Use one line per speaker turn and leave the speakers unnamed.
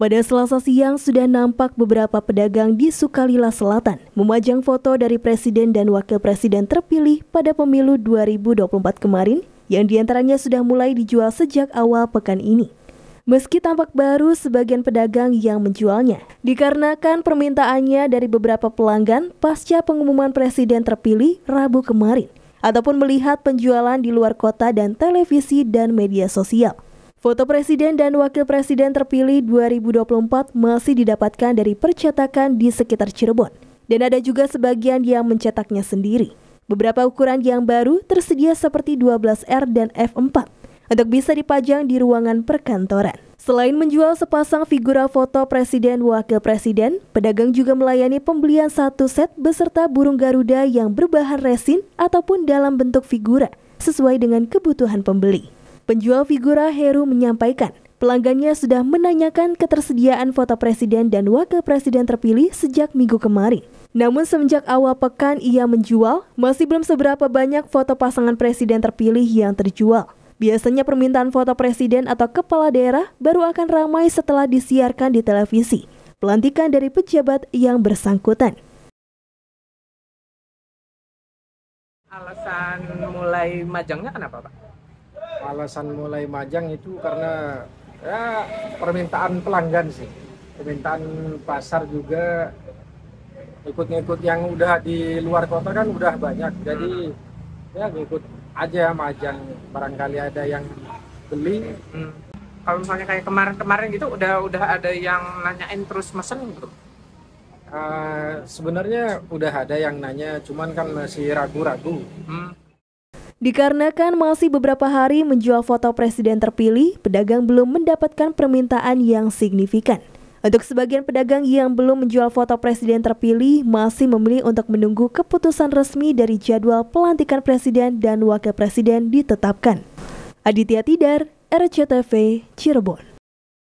Pada selasa siang sudah nampak beberapa pedagang di Sukalila Selatan memajang foto dari Presiden dan Wakil Presiden terpilih pada pemilu 2024 kemarin yang diantaranya sudah mulai dijual sejak awal pekan ini. Meski tampak baru sebagian pedagang yang menjualnya, dikarenakan permintaannya dari beberapa pelanggan pasca pengumuman Presiden terpilih Rabu kemarin, ataupun melihat penjualan di luar kota dan televisi dan media sosial. Foto presiden dan wakil presiden terpilih 2024 masih didapatkan dari percetakan di sekitar Cirebon. Dan ada juga sebagian yang mencetaknya sendiri. Beberapa ukuran yang baru tersedia seperti 12R dan F4 untuk bisa dipajang di ruangan perkantoran. Selain menjual sepasang figura foto presiden wakil presiden, pedagang juga melayani pembelian satu set beserta burung Garuda yang berbahan resin ataupun dalam bentuk figura sesuai dengan kebutuhan pembeli. Penjual figura Heru menyampaikan, pelanggannya sudah menanyakan ketersediaan foto presiden dan wakil presiden terpilih sejak minggu kemarin. Namun semenjak awal pekan ia menjual, masih belum seberapa banyak foto pasangan presiden terpilih yang terjual. Biasanya permintaan foto presiden atau kepala daerah baru akan ramai setelah disiarkan di televisi. Pelantikan dari pejabat yang bersangkutan.
Alasan mulai majangnya kenapa, Pak? alasan mulai majang itu karena ya permintaan pelanggan sih permintaan pasar juga ikut ikut yang udah di luar kota kan udah banyak jadi hmm. ya ikut aja majang barangkali ada yang beli hmm. kalau misalnya kayak kemarin-kemarin gitu udah udah ada yang nanyain terus mesen gitu uh, sebenarnya udah ada yang nanya cuman kan masih ragu-ragu hmm.
Dikarenakan masih beberapa hari menjual foto presiden terpilih, pedagang belum mendapatkan permintaan yang signifikan. Untuk sebagian pedagang yang belum menjual foto presiden terpilih, masih memilih untuk menunggu keputusan resmi dari jadwal pelantikan presiden dan wakil presiden ditetapkan. Aditya Tidar, RCTV, Cirebon.